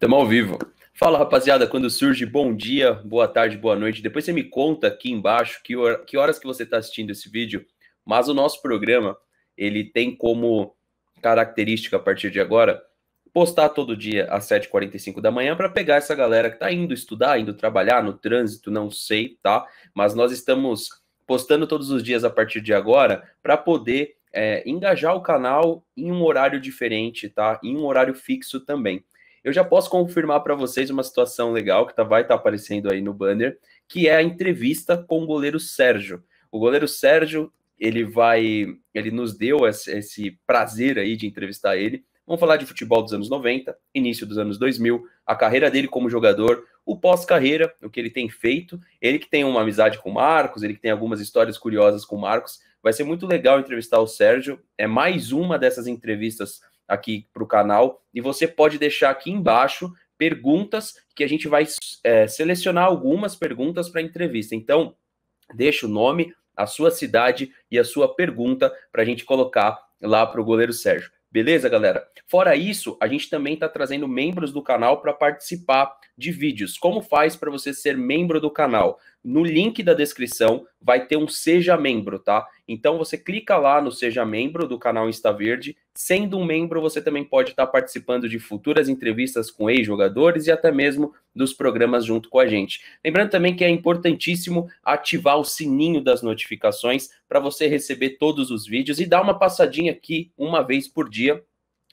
Estamos ao vivo. Fala, rapaziada, quando surge bom dia, boa tarde, boa noite. Depois você me conta aqui embaixo que, hora, que horas que você está assistindo esse vídeo. Mas o nosso programa, ele tem como característica, a partir de agora, postar todo dia às 7h45 da manhã para pegar essa galera que está indo estudar, indo trabalhar, no trânsito, não sei, tá? Mas nós estamos postando todos os dias a partir de agora para poder é, engajar o canal em um horário diferente, tá? Em um horário fixo também eu já posso confirmar para vocês uma situação legal que tá, vai estar tá aparecendo aí no banner, que é a entrevista com o goleiro Sérgio. O goleiro Sérgio, ele vai, ele nos deu esse, esse prazer aí de entrevistar ele. Vamos falar de futebol dos anos 90, início dos anos 2000, a carreira dele como jogador, o pós-carreira, o que ele tem feito, ele que tem uma amizade com o Marcos, ele que tem algumas histórias curiosas com o Marcos. Vai ser muito legal entrevistar o Sérgio. É mais uma dessas entrevistas aqui para o canal e você pode deixar aqui embaixo perguntas que a gente vai é, selecionar algumas perguntas para entrevista. Então, deixa o nome, a sua cidade e a sua pergunta para a gente colocar lá para o goleiro Sérgio. Beleza, galera? Fora isso, a gente também está trazendo membros do canal para participar de vídeos. Como faz para você ser membro do canal? No link da descrição vai ter um Seja Membro, tá? Então você clica lá no Seja Membro do canal Insta Verde. Sendo um membro, você também pode estar tá participando de futuras entrevistas com ex-jogadores e até mesmo dos programas junto com a gente. Lembrando também que é importantíssimo ativar o sininho das notificações para você receber todos os vídeos e dar uma passadinha aqui uma vez por dia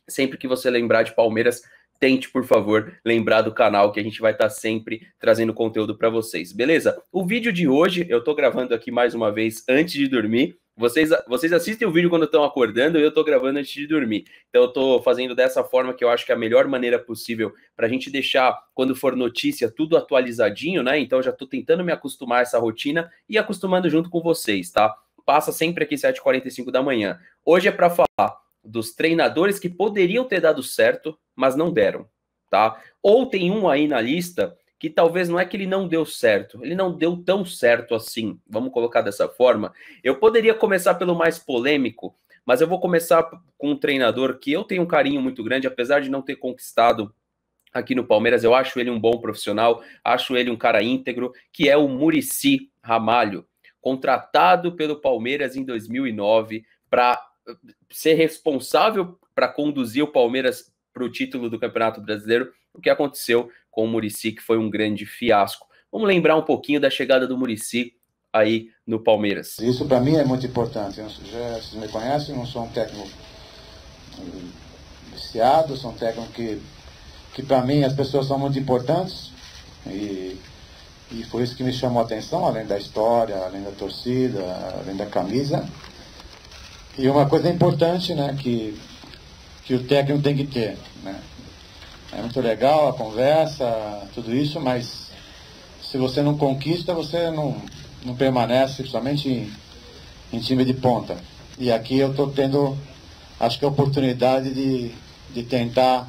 sempre que você lembrar de Palmeiras, tente, por favor, lembrar do canal que a gente vai estar tá sempre trazendo conteúdo para vocês, beleza? O vídeo de hoje, eu estou gravando aqui mais uma vez antes de dormir. Vocês, vocês assistem o vídeo quando estão acordando e eu estou gravando antes de dormir. Então eu estou fazendo dessa forma que eu acho que é a melhor maneira possível para a gente deixar, quando for notícia, tudo atualizadinho, né? Então eu já estou tentando me acostumar a essa rotina e acostumando junto com vocês, tá? Passa sempre aqui 7h45 da manhã. Hoje é para falar dos treinadores que poderiam ter dado certo mas não deram, tá? Ou tem um aí na lista que talvez não é que ele não deu certo, ele não deu tão certo assim, vamos colocar dessa forma. Eu poderia começar pelo mais polêmico, mas eu vou começar com um treinador que eu tenho um carinho muito grande, apesar de não ter conquistado aqui no Palmeiras, eu acho ele um bom profissional, acho ele um cara íntegro, que é o Murici Ramalho, contratado pelo Palmeiras em 2009 para eh, ser responsável para conduzir o Palmeiras para o título do Campeonato Brasileiro, o que aconteceu com o Murici, que foi um grande fiasco. Vamos lembrar um pouquinho da chegada do Murici aí no Palmeiras. Isso para mim é muito importante. Eu já vocês me conhecem, não sou um técnico hum, viciado, sou um técnico que, que para mim as pessoas são muito importantes e, e foi isso que me chamou a atenção, além da história, além da torcida, além da camisa. E uma coisa importante, né, que que o técnico tem que ter. Né? É muito legal a conversa, tudo isso, mas se você não conquista, você não, não permanece, principalmente em, em time de ponta. E aqui eu estou tendo, acho que a oportunidade de, de tentar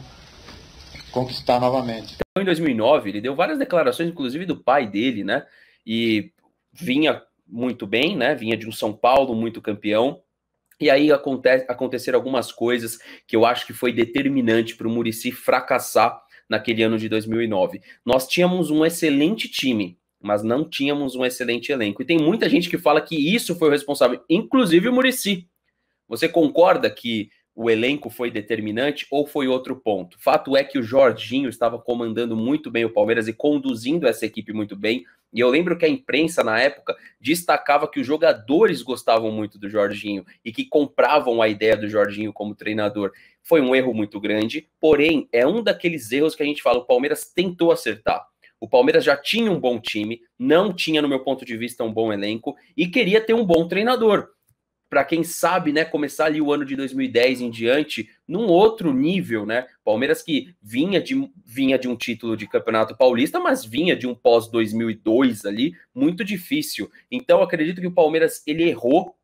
conquistar novamente. Em 2009, ele deu várias declarações, inclusive do pai dele, né? E vinha muito bem, né? Vinha de um São Paulo muito campeão, e aí aconte aconteceram algumas coisas que eu acho que foi determinante para o Murici fracassar naquele ano de 2009. Nós tínhamos um excelente time, mas não tínhamos um excelente elenco. E tem muita gente que fala que isso foi o responsável, inclusive o Murici. Você concorda que o elenco foi determinante ou foi outro ponto? Fato é que o Jorginho estava comandando muito bem o Palmeiras e conduzindo essa equipe muito bem. E eu lembro que a imprensa na época destacava que os jogadores gostavam muito do Jorginho e que compravam a ideia do Jorginho como treinador. Foi um erro muito grande, porém é um daqueles erros que a gente fala: o Palmeiras tentou acertar. O Palmeiras já tinha um bom time, não tinha, no meu ponto de vista, um bom elenco e queria ter um bom treinador para quem sabe, né, começar ali o ano de 2010 em diante num outro nível, né? Palmeiras que vinha de, vinha de um título de Campeonato Paulista, mas vinha de um pós 2002 ali, muito difícil. Então acredito que o Palmeiras ele errou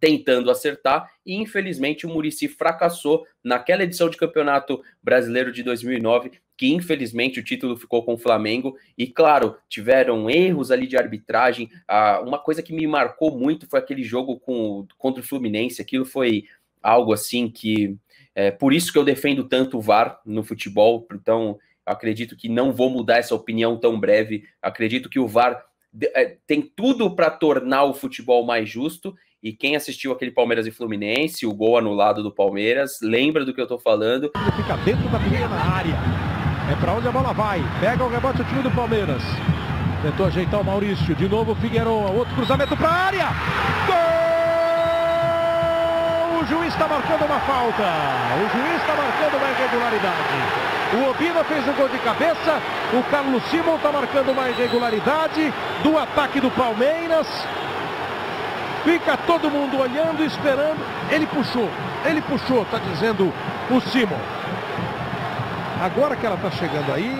tentando acertar e infelizmente o Murici fracassou naquela edição de Campeonato Brasileiro de 2009, que infelizmente o título ficou com o Flamengo e claro, tiveram erros ali de arbitragem. Ah, uma coisa que me marcou muito foi aquele jogo com contra o Fluminense, aquilo foi algo assim que é por isso que eu defendo tanto o VAR no futebol, então acredito que não vou mudar essa opinião tão breve. Acredito que o VAR é, tem tudo para tornar o futebol mais justo e quem assistiu aquele Palmeiras e Fluminense, o gol anulado do Palmeiras, lembra do que eu tô falando. Fica dentro da pequena área. É para onde a bola vai. Pega o rebote o time do Palmeiras. Tentou ajeitar o Maurício. De novo o Figueiredo. Outro cruzamento para a área. Gol! O juiz está marcando uma falta. O juiz está marcando uma irregularidade. O Obina fez um gol de cabeça. O Carlos Simon está marcando uma irregularidade do ataque do Palmeiras. Fica todo mundo olhando, esperando. Ele puxou, ele puxou, está dizendo o Simon. Agora que ela está chegando aí,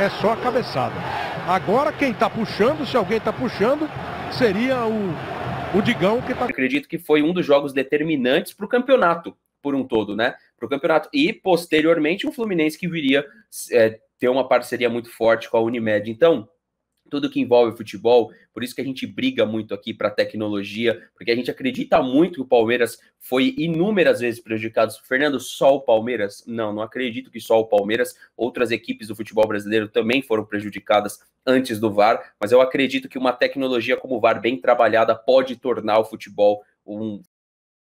é só a cabeçada. Agora quem está puxando, se alguém está puxando, seria o, o Digão que está. Acredito que foi um dos jogos determinantes para o campeonato, por um todo, né? Para o campeonato. E posteriormente o Fluminense que viria é, ter uma parceria muito forte com a Unimed. Então, tudo que envolve futebol, por isso que a gente briga muito aqui para tecnologia, porque a gente acredita muito que o Palmeiras foi inúmeras vezes prejudicado. Fernando, só o Palmeiras? Não, não acredito que só o Palmeiras, outras equipes do futebol brasileiro também foram prejudicadas antes do VAR, mas eu acredito que uma tecnologia como o VAR bem trabalhada pode tornar o futebol um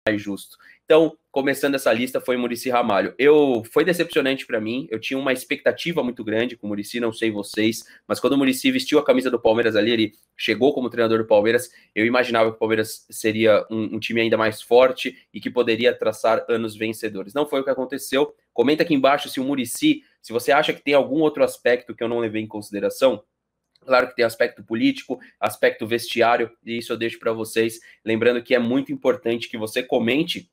mais justo. Então, começando essa lista foi Murici Ramalho. Eu foi decepcionante para mim. Eu tinha uma expectativa muito grande com o Murici, não sei vocês, mas quando o Murici vestiu a camisa do Palmeiras ali, ele chegou como treinador do Palmeiras. Eu imaginava que o Palmeiras seria um, um, time ainda mais forte e que poderia traçar anos vencedores. Não foi o que aconteceu. Comenta aqui embaixo se o Murici, se você acha que tem algum outro aspecto que eu não levei em consideração. Claro que tem aspecto político, aspecto vestiário, e isso eu deixo para vocês. Lembrando que é muito importante que você comente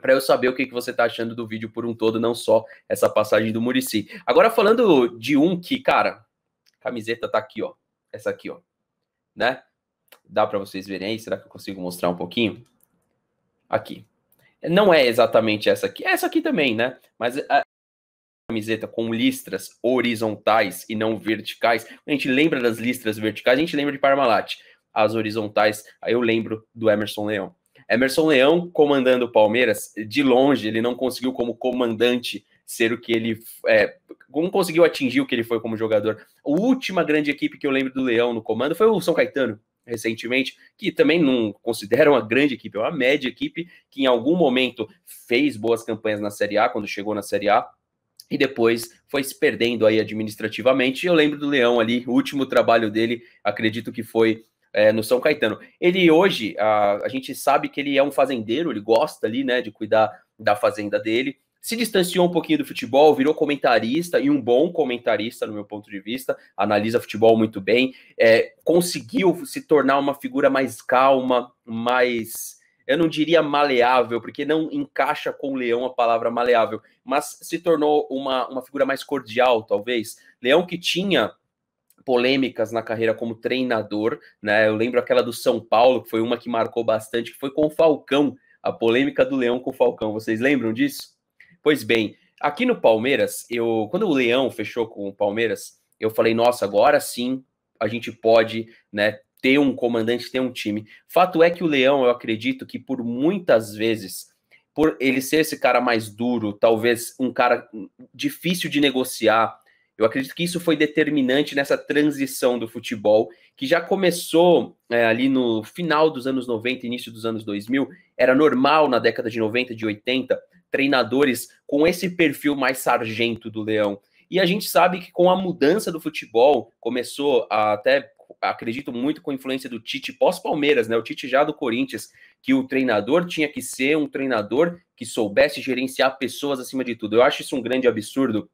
para eu saber o que, que você está achando do vídeo por um todo, não só essa passagem do Murici. Agora falando de um que, cara, camiseta tá aqui, ó. Essa aqui, ó. Né? Dá para vocês verem aí, será que eu consigo mostrar um pouquinho? Aqui. Não é exatamente essa aqui. essa aqui também, né? Mas é, camiseta com listras horizontais e não verticais. A gente lembra das listras verticais, a gente lembra de Parmalat. As horizontais, aí eu lembro do Emerson Leão. Emerson Leão comandando o Palmeiras, de longe, ele não conseguiu, como comandante, ser o que ele. É, não conseguiu atingir o que ele foi como jogador. A última grande equipe que eu lembro do Leão no comando foi o São Caetano, recentemente, que também não consideram uma grande equipe, é uma média equipe que em algum momento fez boas campanhas na Série A, quando chegou na Série A, e depois foi se perdendo aí administrativamente. Eu lembro do Leão ali, o último trabalho dele, acredito que foi é, no São Caetano. Ele hoje, a, a gente sabe que ele é um fazendeiro, ele gosta ali, né, de cuidar da fazenda dele. Se distanciou um pouquinho do futebol, virou comentarista e um bom comentarista, no meu ponto de vista, analisa futebol muito bem, é, conseguiu se tornar uma figura mais calma, mais eu não diria maleável, porque não encaixa com leão a palavra maleável, mas se tornou uma, uma figura mais cordial, talvez. Leão que tinha polêmicas na carreira como treinador, né? Eu lembro aquela do São Paulo, que foi uma que marcou bastante, que foi com o Falcão, a polêmica do Leão com o Falcão. Vocês lembram disso? Pois bem, aqui no Palmeiras, eu quando o Leão fechou com o Palmeiras, eu falei, nossa, agora sim a gente pode né, ter um comandante, ter um time. Fato é que o Leão, eu acredito que por muitas vezes, por ele ser esse cara mais duro, talvez um cara difícil de negociar, eu acredito que isso foi determinante nessa transição do futebol, que já começou é, ali no final dos anos 90, início dos anos 2000. Era normal na década de 90, de 80, treinadores com esse perfil mais sargento do Leão. E a gente sabe que com a mudança do futebol, começou a, até acredito muito com a influência do Tite pós-Palmeiras, né? O Tite já do Corinthians, que o treinador tinha que ser um treinador que soubesse gerenciar pessoas acima de tudo. Eu acho isso um grande absurdo,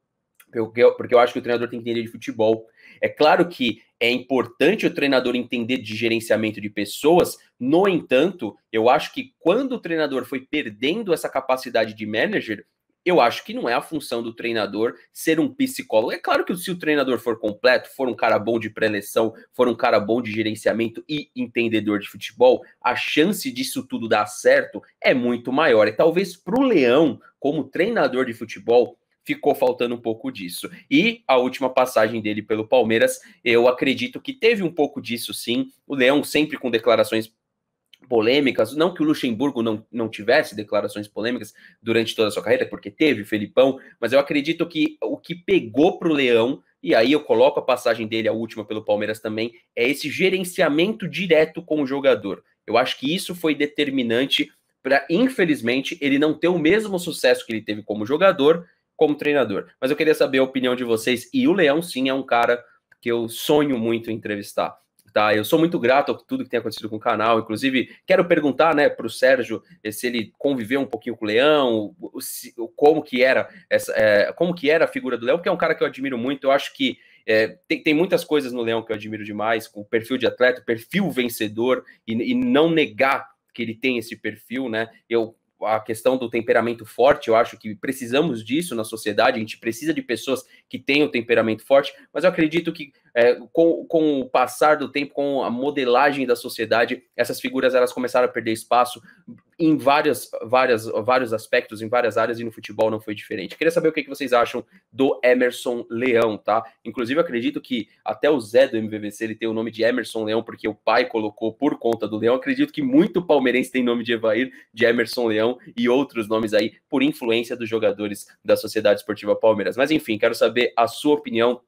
porque eu acho que o treinador tem que entender de futebol. É claro que é importante o treinador entender de gerenciamento de pessoas, no entanto, eu acho que quando o treinador foi perdendo essa capacidade de manager, eu acho que não é a função do treinador ser um psicólogo. É claro que se o treinador for completo, for um cara bom de preleção, for um cara bom de gerenciamento e entendedor de futebol, a chance disso tudo dar certo é muito maior. E talvez para o Leão, como treinador de futebol, ficou faltando um pouco disso. E a última passagem dele pelo Palmeiras, eu acredito que teve um pouco disso sim. O Leão sempre com declarações polêmicas, não que o Luxemburgo não, não tivesse declarações polêmicas durante toda a sua carreira, porque teve, Felipão, mas eu acredito que o que pegou para o Leão, e aí eu coloco a passagem dele, a última pelo Palmeiras também, é esse gerenciamento direto com o jogador. Eu acho que isso foi determinante para, infelizmente, ele não ter o mesmo sucesso que ele teve como jogador, como treinador. Mas eu queria saber a opinião de vocês, e o Leão, sim, é um cara que eu sonho muito em entrevistar tá? Eu sou muito grato a tudo que tem acontecido com o canal. Inclusive, quero perguntar, né, para o Sérgio eh, se ele conviveu um pouquinho com o Leão, se, como que era essa, é, como que era a figura do Leão, porque é um cara que eu admiro muito. Eu acho que é, tem, tem, muitas coisas no Leão que eu admiro demais, com o perfil de atleta, o perfil vencedor, e, e não negar que ele tem esse perfil, né? Eu a questão do temperamento forte, eu acho que precisamos disso na sociedade, a gente precisa de pessoas que tenham temperamento forte, mas eu acredito que é, com, com o passar do tempo, com a modelagem da sociedade, essas figuras elas começaram a perder espaço em várias, várias, vários aspectos, em várias áreas, e no futebol não foi diferente. Queria saber o que, que vocês acham do Emerson Leão, tá? Inclusive, acredito que até o Zé do MVVC ele tem o nome de Emerson Leão, porque o pai colocou por conta do Leão. Acredito que muito palmeirense tem nome de Evair, de Emerson Leão e outros nomes aí, por influência dos jogadores da Sociedade Esportiva Palmeiras. Mas enfim, quero saber a sua opinião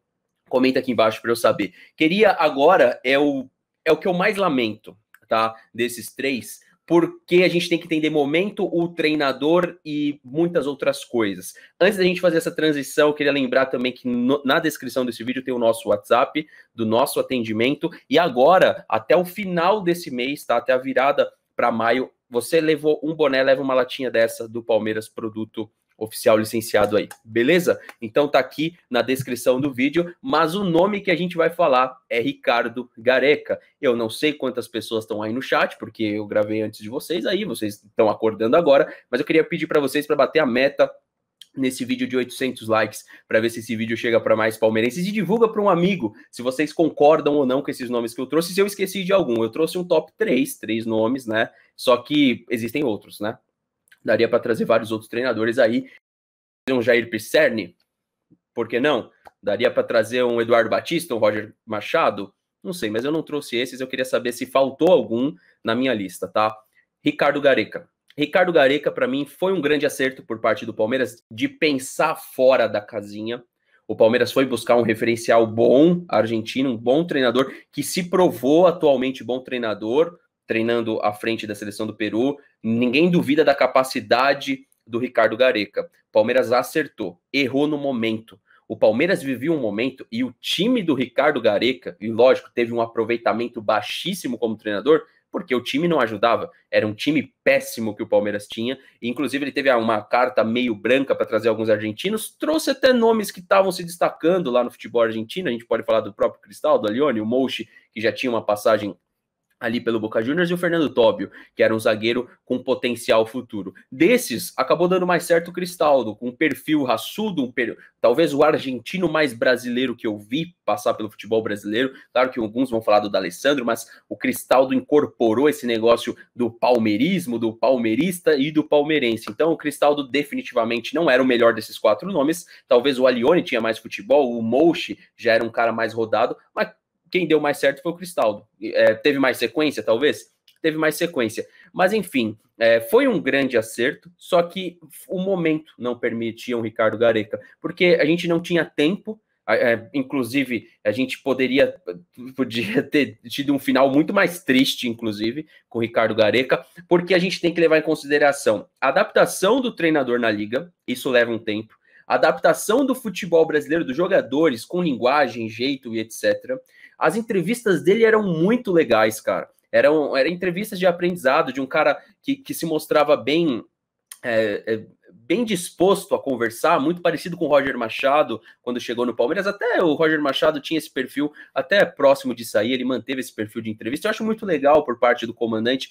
Comenta aqui embaixo para eu saber. Queria agora é o é o que eu mais lamento, tá? Desses três, porque a gente tem que entender momento, o treinador e muitas outras coisas. Antes da gente fazer essa transição, eu queria lembrar também que no, na descrição desse vídeo tem o nosso WhatsApp, do nosso atendimento. E agora, até o final desse mês, tá? Até a virada para maio, você levou um boné, leva uma latinha dessa do Palmeiras Produto oficial licenciado aí, beleza? Então tá aqui na descrição do vídeo, mas o nome que a gente vai falar é Ricardo Gareca. Eu não sei quantas pessoas estão aí no chat, porque eu gravei antes de vocês aí, vocês estão acordando agora, mas eu queria pedir para vocês para bater a meta nesse vídeo de 800 likes para ver se esse vídeo chega para mais palmeirenses e divulga para um amigo se vocês concordam ou não com esses nomes que eu trouxe. Se eu esqueci de algum, eu trouxe um top 3, três nomes, né? Só que existem outros, né? Daria para trazer vários outros treinadores aí. Um Jair Pisserni, por que não? Daria para trazer um Eduardo Batista, um Roger Machado? Não sei, mas eu não trouxe esses. Eu queria saber se faltou algum na minha lista, tá? Ricardo Gareca. Ricardo Gareca, para mim, foi um grande acerto por parte do Palmeiras de pensar fora da casinha. O Palmeiras foi buscar um referencial bom argentino, um bom treinador, que se provou atualmente bom treinador treinando à frente da seleção do Peru. Ninguém duvida da capacidade do Ricardo Gareca. Palmeiras acertou, errou no momento. O Palmeiras vivia um momento e o time do Ricardo Gareca, e lógico, teve um aproveitamento baixíssimo como treinador, porque o time não ajudava. Era um time péssimo que o Palmeiras tinha. E, inclusive, ele teve uma carta meio branca para trazer alguns argentinos. Trouxe até nomes que estavam se destacando lá no futebol argentino. A gente pode falar do próprio Cristaldo, Alione, o Mouche, que já tinha uma passagem ali pelo Boca Juniors e o Fernando Tóbio, que era um zagueiro com potencial futuro. Desses, acabou dando mais certo o Cristaldo, com um perfil raçudo, um per... talvez o argentino mais brasileiro que eu vi passar pelo futebol brasileiro. Claro que alguns vão falar do D'Alessandro, mas o Cristaldo incorporou esse negócio do palmeirismo, do palmeirista e do palmeirense. Então, o Cristaldo definitivamente não era o melhor desses quatro nomes. Talvez o Alione tinha mais futebol, o Mouche já era um cara mais rodado, mas quem deu mais certo foi o Cristaldo. É, teve mais sequência, talvez? Teve mais sequência. Mas, enfim, é, foi um grande acerto, só que o momento não permitia o um Ricardo Gareca, porque a gente não tinha tempo é, inclusive, a gente poderia ter tido um final muito mais triste, inclusive, com o Ricardo Gareca, porque a gente tem que levar em consideração a adaptação do treinador na liga, isso leva um tempo, a adaptação do futebol brasileiro, dos jogadores, com linguagem, jeito e etc. As entrevistas dele eram muito legais, cara. Eram, eram entrevistas de aprendizado de um cara que, que se mostrava bem. É, é, bem disposto a conversar, muito parecido com o Roger Machado quando chegou no Palmeiras. Até o Roger Machado tinha esse perfil, até próximo de sair, ele manteve esse perfil de entrevista. Eu acho muito legal por parte do comandante,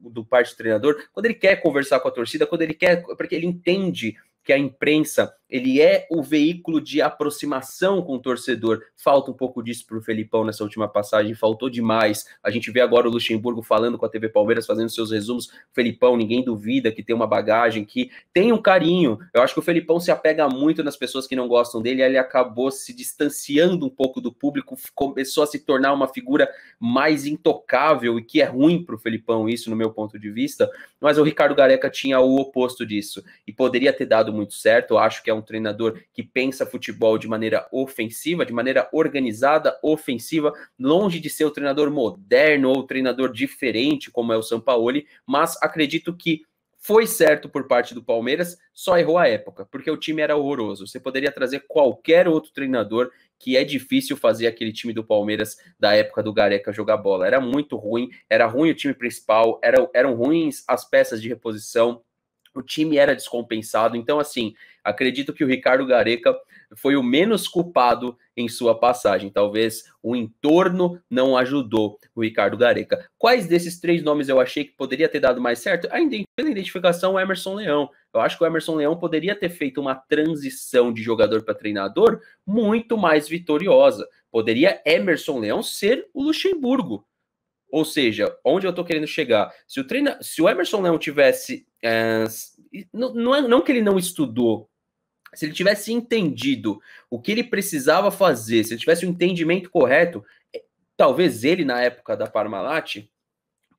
do parte do treinador, quando ele quer conversar com a torcida, quando ele quer, porque ele entende que a imprensa ele é o veículo de aproximação com o torcedor. Falta um pouco disso para o Felipão nessa última passagem, faltou demais. A gente vê agora o Luxemburgo falando com a TV Palmeiras, fazendo seus resumos. Felipão, ninguém duvida que tem uma bagagem, que tem um carinho. Eu acho que o Felipão se apega muito nas pessoas que não gostam dele, ele acabou se distanciando um pouco do público, começou a se tornar uma figura mais intocável e que é ruim para o Felipão, isso no meu ponto de vista. Mas o Ricardo Gareca tinha o oposto disso e poderia ter dado muito certo. Eu acho que é um um treinador que pensa futebol de maneira ofensiva, de maneira organizada, ofensiva, longe de ser o treinador moderno ou treinador diferente, como é o Sampaoli, mas acredito que foi certo por parte do Palmeiras, só errou a época, porque o time era horroroso. Você poderia trazer qualquer outro treinador que é difícil fazer aquele time do Palmeiras da época do Gareca jogar bola. Era muito ruim, era ruim o time principal, eram, eram ruins as peças de reposição o time era descompensado. Então, assim, acredito que o Ricardo Gareca foi o menos culpado em sua passagem. Talvez o entorno não ajudou o Ricardo Gareca. Quais desses três nomes eu achei que poderia ter dado mais certo? Ainda pela identificação, o Emerson Leão. Eu acho que o Emerson Leão poderia ter feito uma transição de jogador para treinador muito mais vitoriosa. Poderia Emerson Leão ser o Luxemburgo ou seja, onde eu estou querendo chegar? Se o, treina, se o Emerson Leão tivesse. É, não, não, é, não que ele não estudou, se ele tivesse entendido o que ele precisava fazer, se ele tivesse o um entendimento correto, é, talvez ele, na época da Parmalat,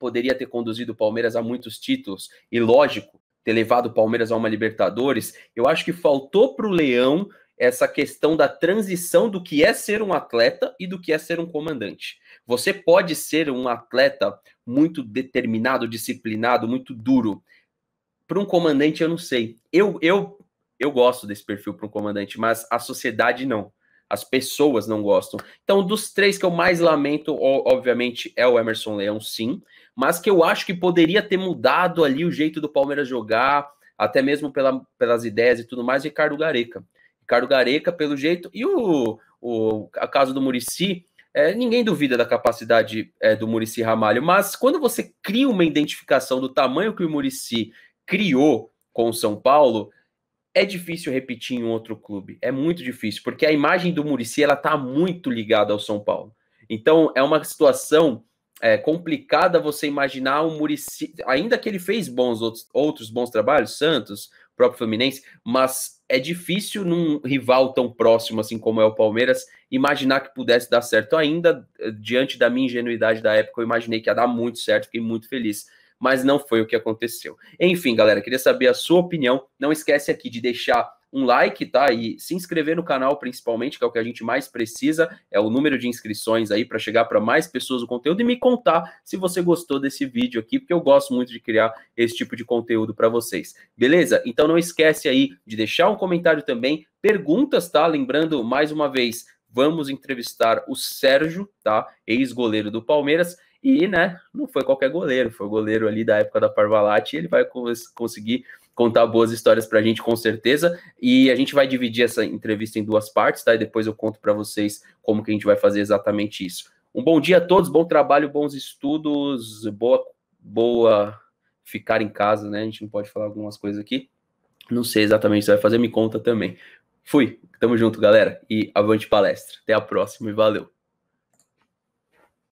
poderia ter conduzido o Palmeiras a muitos títulos. E lógico, ter levado o Palmeiras a uma Libertadores. Eu acho que faltou para o Leão essa questão da transição do que é ser um atleta e do que é ser um comandante. Você pode ser um atleta muito determinado, disciplinado, muito duro. Para um comandante, eu não sei. Eu, eu, eu gosto desse perfil para um comandante, mas a sociedade não. As pessoas não gostam. Então, dos três que eu mais lamento, obviamente, é o Emerson Leão, sim. Mas que eu acho que poderia ter mudado ali o jeito do Palmeiras jogar, até mesmo pela, pelas ideias e tudo mais, Ricardo Gareca. Ricardo Gareca, pelo jeito. E o, o a caso do Murici, é, ninguém duvida da capacidade é, do Murici Ramalho, mas quando você cria uma identificação do tamanho que o Murici criou com o São Paulo, é difícil repetir em outro clube. É muito difícil, porque a imagem do Murici ela tá muito ligada ao São Paulo. Então é uma situação é, complicada você imaginar o Murici, ainda que ele fez bons outros, outros bons trabalhos, Santos, próprio Fluminense, mas é difícil num rival tão próximo assim como é o Palmeiras imaginar que pudesse dar certo ainda. Eh, diante da minha ingenuidade da época, eu imaginei que ia dar muito certo, fiquei muito feliz mas não foi o que aconteceu. Enfim, galera, queria saber a sua opinião. Não esquece aqui de deixar um like, tá? E se inscrever no canal, principalmente, que é o que a gente mais precisa, é o número de inscrições aí para chegar para mais pessoas o conteúdo e me contar se você gostou desse vídeo aqui, porque eu gosto muito de criar esse tipo de conteúdo para vocês. Beleza? Então não esquece aí de deixar um comentário também, perguntas, tá? Lembrando mais uma vez, vamos entrevistar o Sérgio, tá? Ex-goleiro do Palmeiras. E, né, não foi qualquer goleiro, foi goleiro ali da época da Parvalat e ele vai conseguir contar boas histórias para a gente, com certeza. E a gente vai dividir essa entrevista em duas partes, tá? E depois eu conto para vocês como que a gente vai fazer exatamente isso. Um bom dia a todos, bom trabalho, bons estudos, boa, boa ficar em casa, né? A gente não pode falar algumas coisas aqui. Não sei exatamente o que você vai fazer, me conta também. Fui, tamo junto, galera, e avante palestra. Até a próxima e valeu.